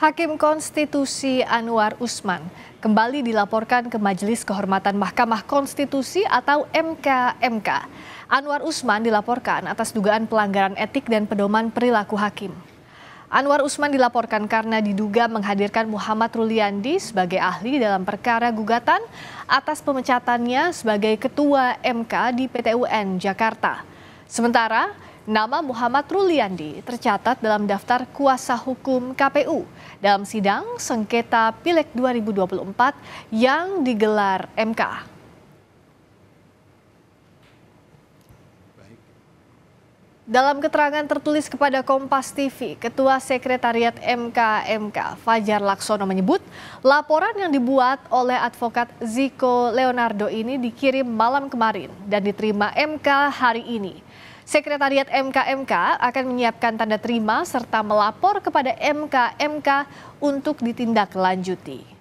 Hakim Konstitusi Anwar Usman kembali dilaporkan ke Majelis Kehormatan Mahkamah Konstitusi atau MKMK. Anwar Usman dilaporkan atas dugaan pelanggaran etik dan pedoman perilaku hakim. Anwar Usman dilaporkan karena diduga menghadirkan Muhammad Ruliandi sebagai ahli dalam perkara gugatan atas pemecatannya sebagai Ketua MK di PTUN Jakarta. Sementara, Nama Muhammad Ruliandi tercatat dalam daftar kuasa hukum KPU dalam sidang sengketa Pileg 2024 yang digelar MK. Dalam keterangan tertulis kepada Kompas TV, Ketua Sekretariat MK MK Fajar Laksono menyebut laporan yang dibuat oleh advokat Ziko Leonardo ini dikirim malam kemarin dan diterima MK hari ini. Sekretariat MKMK akan menyiapkan tanda terima serta melapor kepada MKMK untuk ditindaklanjuti.